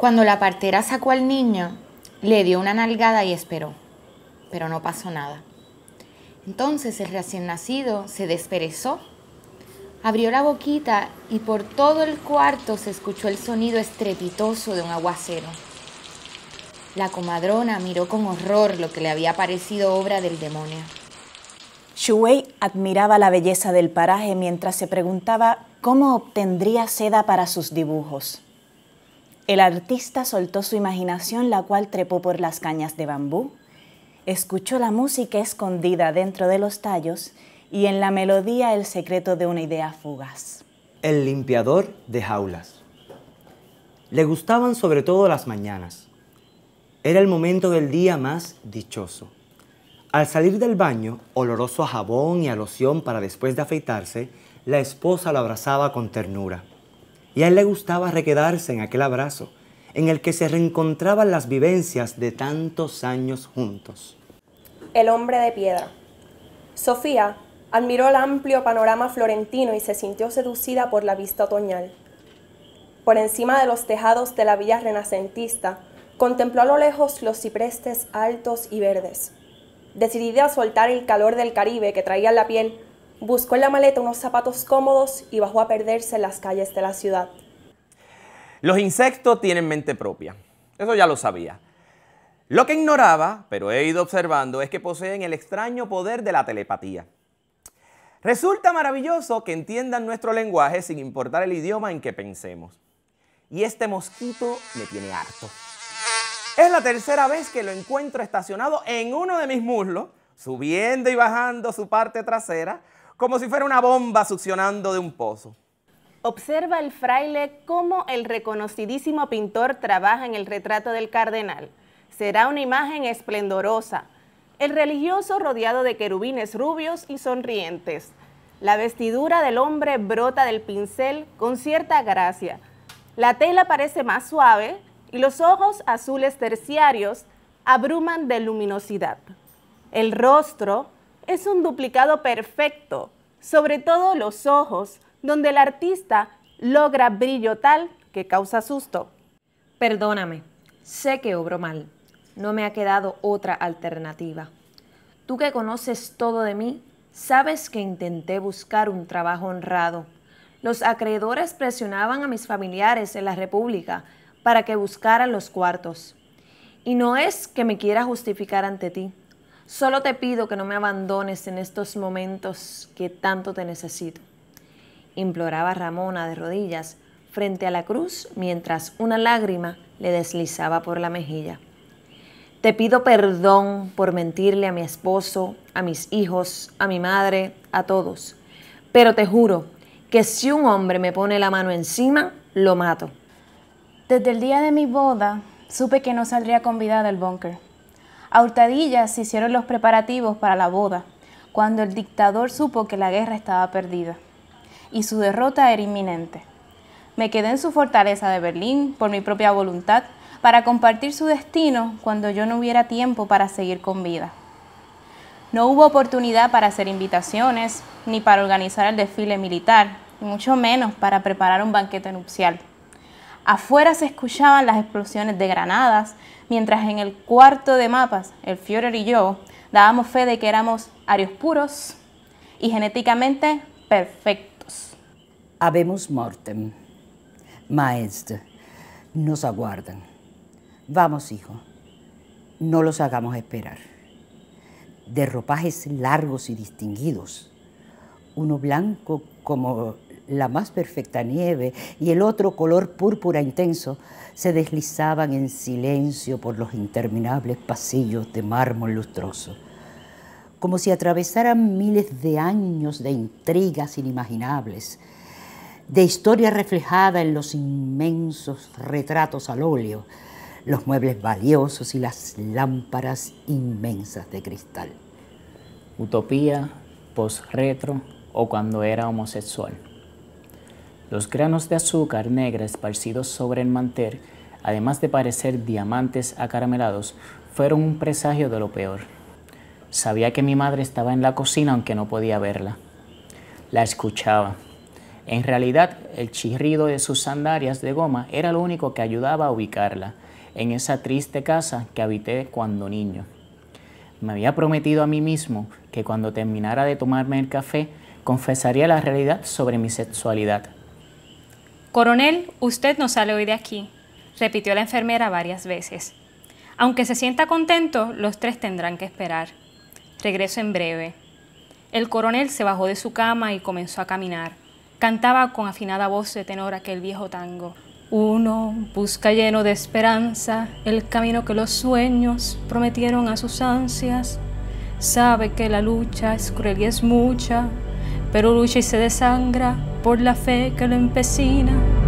Cuando la partera sacó al niño, le dio una nalgada y esperó, pero no pasó nada. Entonces el recién nacido se desperezó, abrió la boquita y por todo el cuarto se escuchó el sonido estrepitoso de un aguacero. La comadrona miró con horror lo que le había parecido obra del demonio. Shuei admiraba la belleza del paraje mientras se preguntaba cómo obtendría seda para sus dibujos. El artista soltó su imaginación, la cual trepó por las cañas de bambú, escuchó la música escondida dentro de los tallos y en la melodía el secreto de una idea fugaz. El limpiador de jaulas. Le gustaban sobre todo las mañanas. Era el momento del día más dichoso. Al salir del baño, oloroso a jabón y a loción para después de afeitarse, la esposa lo abrazaba con ternura y a él le gustaba requedarse en aquel abrazo, en el que se reencontraban las vivencias de tantos años juntos. El hombre de piedra. Sofía admiró el amplio panorama florentino y se sintió seducida por la vista otoñal. Por encima de los tejados de la villa renacentista, contempló a lo lejos los ciprestes altos y verdes. Decidida a soltar el calor del Caribe que traía en la piel, Buscó en la maleta unos zapatos cómodos y bajó a perderse en las calles de la ciudad. Los insectos tienen mente propia, eso ya lo sabía. Lo que ignoraba, pero he ido observando, es que poseen el extraño poder de la telepatía. Resulta maravilloso que entiendan nuestro lenguaje sin importar el idioma en que pensemos. Y este mosquito me tiene harto. Es la tercera vez que lo encuentro estacionado en uno de mis muslos, subiendo y bajando su parte trasera, como si fuera una bomba succionando de un pozo. Observa el fraile cómo el reconocidísimo pintor trabaja en el retrato del cardenal. Será una imagen esplendorosa. El religioso rodeado de querubines rubios y sonrientes. La vestidura del hombre brota del pincel con cierta gracia. La tela parece más suave y los ojos azules terciarios abruman de luminosidad. El rostro es un duplicado perfecto, sobre todo los ojos, donde el artista logra brillo tal que causa susto. Perdóname, sé que obro mal. No me ha quedado otra alternativa. Tú que conoces todo de mí, sabes que intenté buscar un trabajo honrado. Los acreedores presionaban a mis familiares en la República para que buscaran los cuartos. Y no es que me quiera justificar ante ti, Solo te pido que no me abandones en estos momentos que tanto te necesito. Imploraba Ramona de rodillas frente a la cruz mientras una lágrima le deslizaba por la mejilla. Te pido perdón por mentirle a mi esposo, a mis hijos, a mi madre, a todos. Pero te juro que si un hombre me pone la mano encima, lo mato. Desde el día de mi boda, supe que no saldría con vida del búnker. A hurtadillas se hicieron los preparativos para la boda, cuando el dictador supo que la guerra estaba perdida y su derrota era inminente. Me quedé en su fortaleza de Berlín por mi propia voluntad para compartir su destino cuando yo no hubiera tiempo para seguir con vida. No hubo oportunidad para hacer invitaciones, ni para organizar el desfile militar, mucho menos para preparar un banquete nupcial. Afuera se escuchaban las explosiones de granadas, mientras en el cuarto de mapas, el Führer y yo, dábamos fe de que éramos arios puros y genéticamente perfectos. Habemos mortem. maestro nos aguardan. Vamos, hijo, no los hagamos esperar. De ropajes largos y distinguidos, uno blanco como la más perfecta nieve y el otro color púrpura intenso, se deslizaban en silencio por los interminables pasillos de mármol lustroso, como si atravesaran miles de años de intrigas inimaginables, de historia reflejada en los inmensos retratos al óleo, los muebles valiosos y las lámparas inmensas de cristal. Utopía, post-retro o cuando era homosexual. Los granos de azúcar negra esparcidos sobre el mantel, además de parecer diamantes acaramelados, fueron un presagio de lo peor. Sabía que mi madre estaba en la cocina aunque no podía verla. La escuchaba. En realidad, el chirrido de sus sandalias de goma era lo único que ayudaba a ubicarla en esa triste casa que habité cuando niño. Me había prometido a mí mismo que cuando terminara de tomarme el café, confesaría la realidad sobre mi sexualidad. Coronel, usted no sale hoy de aquí, repitió la enfermera varias veces. Aunque se sienta contento, los tres tendrán que esperar. Regreso en breve. El coronel se bajó de su cama y comenzó a caminar. Cantaba con afinada voz de tenor aquel viejo tango. Uno busca lleno de esperanza el camino que los sueños prometieron a sus ansias. Sabe que la lucha es cruel y es mucha, pero lucha y se desangra por la fe que lo empecina.